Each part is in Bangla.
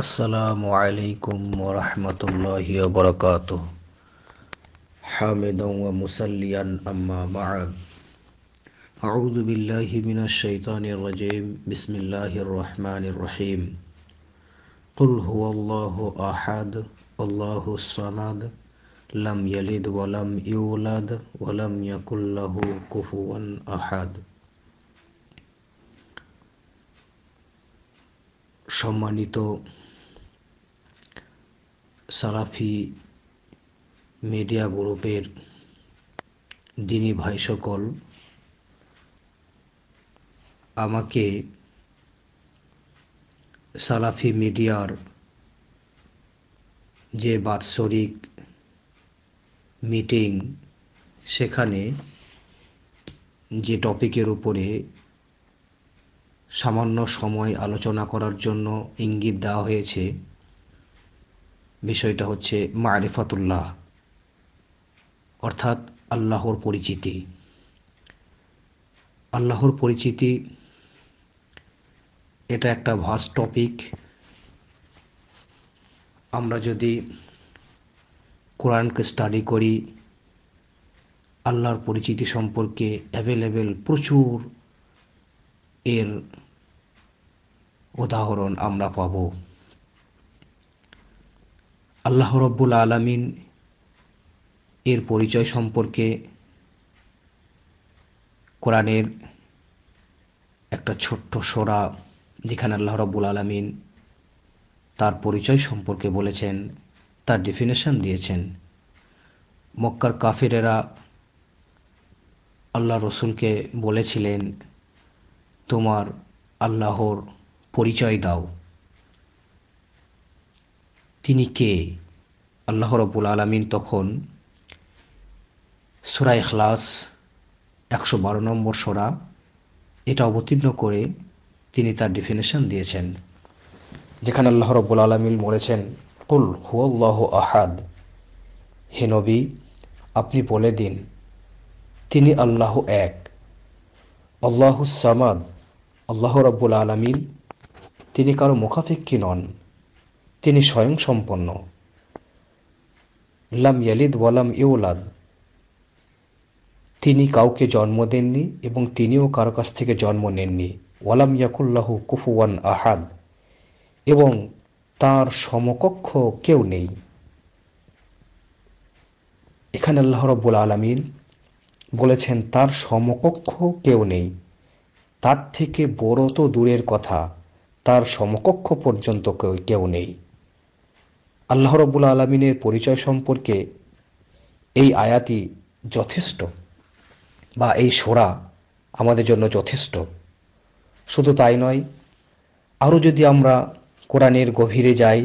السلام عليكم ورحمة الله وبركاته حامدا ومسليا أما بعد أعوذ بالله من الشيطان الرجيم بسم الله الرحمن الرحيم قل هو الله أحد الله الصمد لم يلد ولم يولد ولم يكن له كفوا أحد সম্মানিত সারাফি মিডিয়া গ্রুপের দিনী ভাই সকল আমাকে সালাফি মিডিয়ার যে বাৎসরিক মিটিং সেখানে যে টপিকের উপরে সামান্য সময় আলোচনা করার জন্য ইঙ্গিত দেওয়া হয়েছে বিষয়টা হচ্ছে মারিফাতুল্লাহ অর্থাৎ আল্লাহর পরিচিতি আল্লাহর পরিচিতি এটা একটা ভাস টপিক আমরা যদি কোরআনকে স্টাডি করি আল্লাহর পরিচিতি সম্পর্কে অ্যাভেলেবেল প্রচুর এর উদাহরণ আমরা পাবো আল্লাহ রব্বুল আলমিন এর পরিচয় সম্পর্কে কোরআনের একটা ছোট্ট সোরা যেখানে আল্লাহ রব্বুল আলমিন তার পরিচয় সম্পর্কে বলেছেন তার ডেফিনেশন দিয়েছেন মক্কার কাফিরেরা আল্লাহ রসুলকে বলেছিলেন তোমার আল্লাহর পরিচয় দাও তিনি কে আল্লাহ রবুল আলমিন তখন সোরা এখলাস একশো বারো নম্বর সোরা এটা অবতীর্ণ করে তিনি তার ডিফিনেশন দিয়েছেন যেখানে আল্লাহ রব্বুল আলমিন বলেছেন কুল আল্লাহ আহাদ হে নবী আপনি বলে দিন তিনি আল্লাহ এক সামাদ আল্লাহ রব্বুল আলমিন তিনি কারো মুখাপেক্ষী নন তিনি স্বয়ংসম্পন্ন লাম ইয়ালিদ ওয়ালাম ইউলাদ তিনি কাউকে জন্ম দেননি এবং তিনিও কারো কাছ থেকে জন্ম নেননি ওয়ালাম ইয়াকুল্লাহু কুফুয়ান আহাদ এবং তার সমকক্ষ কেউ নেই এখানে আল্লাহ রব্বুল আলমিন বলেছেন তার সমকক্ষ কেউ নেই তার থেকে বড় তো দূরের কথা তার সমকক্ষ পর্যন্ত কেউ নেই আল্লাহ রব্বুল আলমিনের পরিচয় সম্পর্কে এই আয়াতি যথেষ্ট বা এই সোরা আমাদের জন্য যথেষ্ট শুধু তাই নয় আরও যদি আমরা কোরআনের গভীরে যাই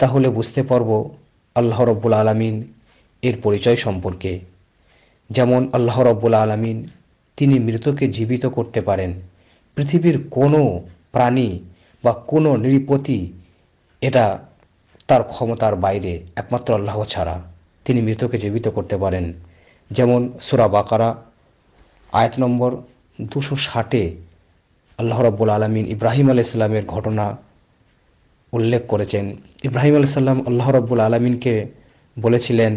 তাহলে বুঝতে পারব আল্লাহ রব্বুল আলমিন এর পরিচয় সম্পর্কে যেমন আল্লাহ রব্বুল আলমিন তিনি মৃতকে জীবিত করতে পারেন পৃথিবীর কোনো প্রাণী বা কোনো নৃপতি এটা তার ক্ষমতার বাইরে একমাত্র আল্লাহ ছাড়া তিনি মৃতকে জীবিত করতে পারেন যেমন সুরা বাকারা আয়াত নম্বর দুশো ষাটে আল্লাহ রব্বুল আলমিন ইব্রাহিম আলি ইসলামের ঘটনা উল্লেখ করেছেন ইব্রাহিম আলি সাল্লাম আল্লাহ রব্বুল আলমিনকে বলেছিলেন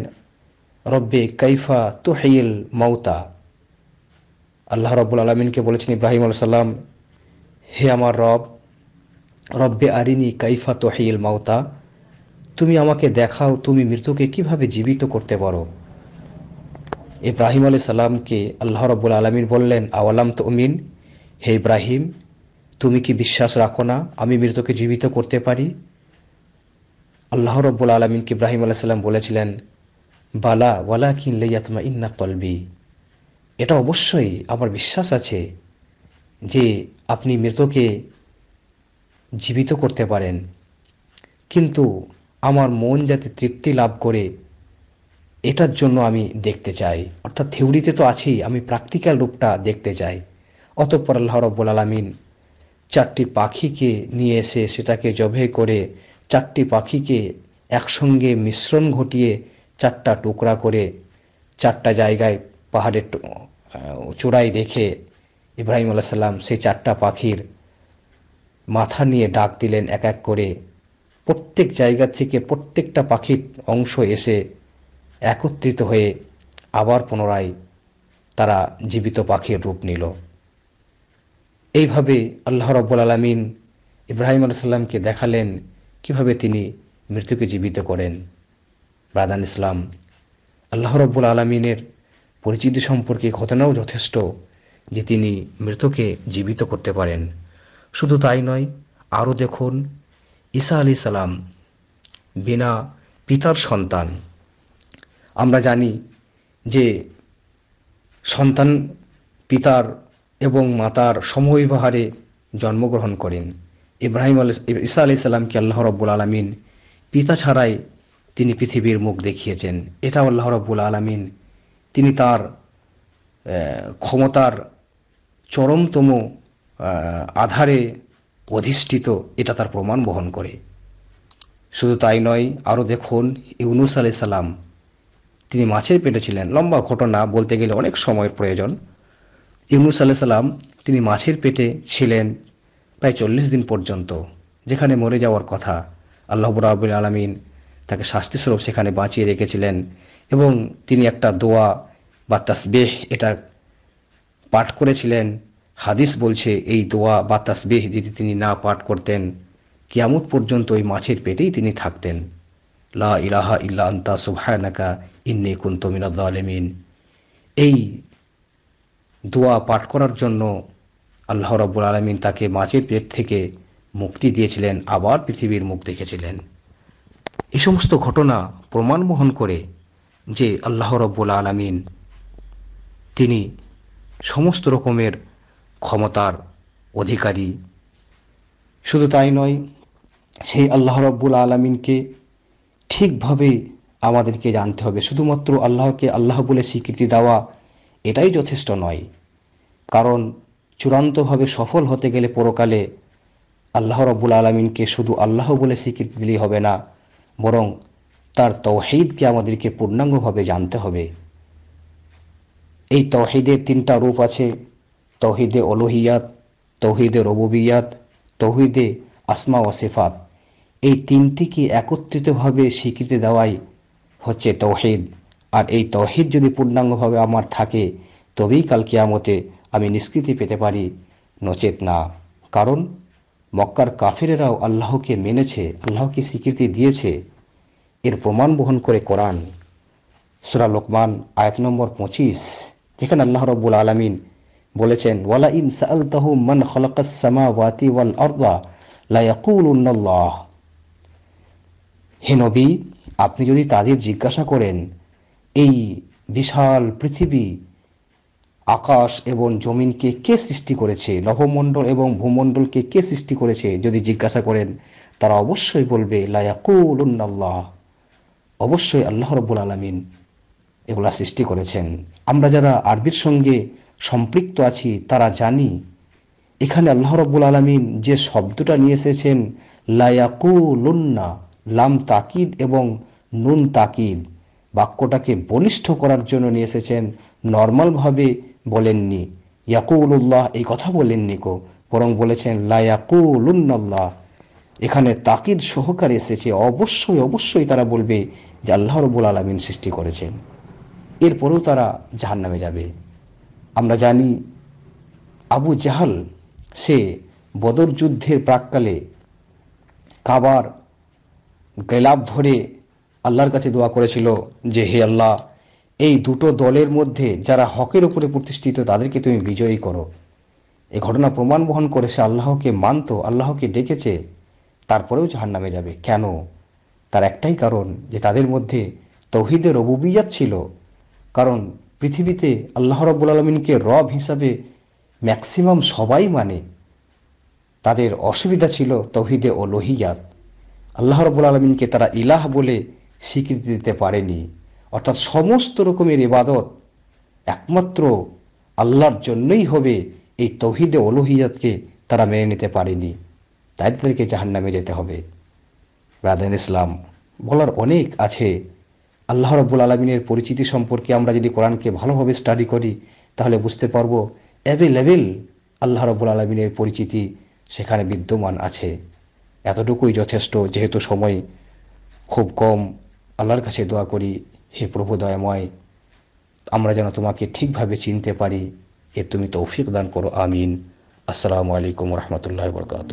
রব্বে কাইফা হেইল মাউতা আল্লাহ রব্বুল আলমিনকে বলেছেন ইব্রাহিম আলি সাল্লাম হে আমার রব রব্বে আরিনি কাইফা হেইল মাউতা তুমি আমাকে দেখাও তুমি মৃতকে কিভাবে জীবিত করতে পারো ইব্রাহিম আলি সাল্লামকে আল্লাহ রব্বুল আলমিন বললেন আওয়ালাম অমিন হে ইব্রাহিম তুমি কি বিশ্বাস রাখো না আমি মৃতকে জীবিত করতে পারি আল্লাহ রব্বুল আলমিনকে ইব্রাহিম আলি সাল্লাম বলেছিলেন বালা ওয়ালা কিনলেয়াতমা ইন্না কলবি এটা অবশ্যই আমার বিশ্বাস আছে যে আপনি মৃতকে জীবিত করতে পারেন কিন্তু আমার মন যাতে তৃপ্তি লাভ করে এটার জন্য আমি দেখতে চাই অর্থাৎ থিওরিতে তো আছেই আমি প্র্যাকটিক্যাল রূপটা দেখতে চাই অতঃপর আল্লাহ রব্বুল আলমিন চারটি পাখিকে নিয়ে এসে সেটাকে জবে করে চারটি পাখিকে একসঙ্গে মিশ্রণ ঘটিয়ে চারটা টুকরা করে চারটা জায়গায় পাহাড়ের চূড়ায় রেখে ইব্রাহিম আল্লাহ সাল্লাম সেই চারটা পাখির মাথা নিয়ে ডাক দিলেন এক এক করে প্রত্যেক জায়গা থেকে প্রত্যেকটা পাখির অংশ এসে একত্রিত হয়ে আবার পুনরায় তারা জীবিত পাখির রূপ নিল এইভাবে আল্লাহ রব্বুল আলমিন ইব্রাহিম আলসালামকে দেখালেন কিভাবে তিনি মৃত্যুকে জীবিত করেন রাদান ইসলাম আল্লাহ রব্বুল আলমিনের পরিচিতি সম্পর্কে ঘটনাও যথেষ্ট যে তিনি মৃতকে জীবিত করতে পারেন শুধু তাই নয় আরও দেখুন ঈসা আলি সালাম বিনা পিতার সন্তান আমরা জানি যে সন্তান পিতার এবং মাতার সমবিবাহারে জন্মগ্রহণ করেন ইব্রাহিম আল ঈসা আলি সাল্লামকে আল্লাহ রব্বুল আলমিন পিতা ছাড়াই তিনি পৃথিবীর মুখ দেখিয়েছেন এটা আল্লাহ রব্বুল আলমিন তিনি তার ক্ষমতার চরমতম আধারে অধিষ্ঠিত এটা তার প্রমাণ বহন করে শুধু তাই নয় আরও দেখুন ইউনুস আলি সালাম তিনি মাছের পেটে ছিলেন লম্বা ঘটনা বলতে গেলে অনেক সময়ের প্রয়োজন ইউনুস আলি সালাম তিনি মাছের পেটে ছিলেন প্রায় চল্লিশ দিন পর্যন্ত যেখানে মরে যাওয়ার কথা আল্লাহ রাবুল আলমিন তাকে শাস্তিস্বরূপ সেখানে বাঁচিয়ে রেখেছিলেন এবং তিনি একটা দোয়া বা তাসবেহ এটা পাঠ করেছিলেন হাদিস বলছে এই দোয়া বা তাসবেহ যদি তিনি না পাঠ করতেন কিয়ামত পর্যন্ত ওই মাছের পেটেই তিনি থাকতেন লা ইলাহা ইল্লা আন্তা সুবহানাকা ইন্নি কুনতু মিনাদ এই দোয়া পাঠ করার জন্য আল্লাহ রব্বুল আলমিন তাকে মাছের পেট থেকে মুক্তি দিয়েছিলেন আবার পৃথিবীর মুখ দেখেছিলেন এই সমস্ত ঘটনা প্রমাণ বহন করে যে আল্লাহ রব্বুল আলমিন তিনি সমস্ত রকমের ক্ষমতার অধিকারী শুধু তাই নয় সেই আল্লাহ রব্বুল আলমিনকে ঠিকভাবে আমাদেরকে জানতে হবে শুধুমাত্র আল্লাহকে আল্লাহ বলে স্বীকৃতি দেওয়া এটাই যথেষ্ট নয় কারণ চূড়ান্তভাবে সফল হতে গেলে পরকালে আল্লাহ রব্বুল আলমিনকে শুধু আল্লাহ বলে স্বীকৃতি দিলেই হবে না বরং তার তহিদকে আমাদেরকে পূর্ণাঙ্গভাবে জানতে হবে এই তহিদের তিনটা রূপ আছে তৌহিদে অলুহিয়াত তৌহিদে রবুবিয়াত তৌহিদে আসমা ও সেফাত এই তিনটিকে একত্রিতভাবে স্বীকৃতি দেওয়াই হচ্ছে তৌহিদ আর এই তৌহিদ যদি পূর্ণাঙ্গভাবে আমার থাকে তবেই কাল কেয়ামতে আমি নিষ্কৃতি পেতে পারি নচেত না কারণ মক্কার কাফিরেরাও আল্লাহকে মেনেছে আল্লাহকে স্বীকৃতি দিয়েছে এর প্রমাণ বহন করে কোরআন সুরা লোকমান আয়াত নম্বর পঁচিশ যেখানে আল্লাহ রব্বুল আলমিন বলেছেন ওয়ালা ইন সাআলতাহু মান খালাকাস সামাওয়াতি ওয়াল আরদা লা ইয়াকুলুনাল্লাহ হে নবী আপনি যদি তাদের জিজ্ঞাসা করেন এই বিশাল পৃথিবী আকাশ এবং জমিনকে কে সৃষ্টি করেছে লভমণ্ডল এবং ভূমণ্ডলকে কে সৃষ্টি করেছে যদি জিজ্ঞাসা করেন তারা অবশ্যই বলবে লায়াকুল্লাহ অবশ্যই আল্লাহ রব্বুল আলমিন এগুলা সৃষ্টি করেছেন আমরা যারা আরবির সঙ্গে সম্পৃক্ত আছি তারা জানি এখানে আল্লাহ রব্বুল আলমিন যে শব্দটা নিয়ে এসেছেন লায়াকুলুন্না লাম তাকিদ এবং নুন তাকিদ বাক্যটাকে বলিষ্ঠ করার জন্য নিয়ে এসেছেন নর্মালভাবে বলেননি ইয়াকুল্লাহ এই কথা বলেননি কো বরং বলেছেন লুন্নাল্লাহ এখানে তাকিদ সহকারে এসেছে অবশ্যই অবশ্যই তারা বলবে যে আল্লাহ রবুল আলমিন সৃষ্টি করেছেন এরপরেও তারা জাহান্নামে যাবে আমরা জানি আবু জাহাল সে বদর যুদ্ধের প্রাককালে কাবার গেলাপ ধরে আল্লাহর কাছে দোয়া করেছিল যে হে আল্লাহ এই দুটো দলের মধ্যে যারা হকের উপরে প্রতিষ্ঠিত তাদেরকে তুমি বিজয়ী করো এ ঘটনা প্রমাণ বহন করে সে আল্লাহকে মানত আল্লাহকে ডেকেছে তারপরেও জাহান নামে যাবে কেন তার একটাই কারণ যে তাদের মধ্যে তৌহিদের অবুবিজাত ছিল কারণ পৃথিবীতে আল্লাহ রব্বুল আলমিনকে রব হিসাবে ম্যাক্সিমাম সবাই মানে তাদের অসুবিধা ছিল তহিদে ও লোহিয়াত আল্লাহ রব্বুল আলমিনকে তারা ইলাহ বলে স্বীকৃতি দিতে পারেনি অর্থাৎ সমস্ত রকমের ইবাদত একমাত্র আল্লাহর জন্যই হবে এই তহিদে ওলহিয়াতকে তারা মেনে নিতে পারেনি তাই তাদেরকে জাহান্নামে যেতে হবে রাধেন ইসলাম বলার অনেক আছে আল্লাহ রব্বুল আলমিনের পরিচিতি সম্পর্কে আমরা যদি কোরআনকে ভালোভাবে স্টাডি করি তাহলে বুঝতে পারব অ্যাভেলেবেল আল্লাহ রব্বুল আলমিনের পরিচিতি সেখানে বিদ্যমান আছে এতটুকুই যথেষ্ট যেহেতু সময় খুব কম আল্লাহর কাছে দোয়া করি হে প্রভু দয়াময় আমরা যেন তোমাকে ঠিকভাবে চিনতে পারি এর তুমি তৌফিক দান করো আমিন আসসালামু আলাইকুম রহমতুল্লাহ বরকাত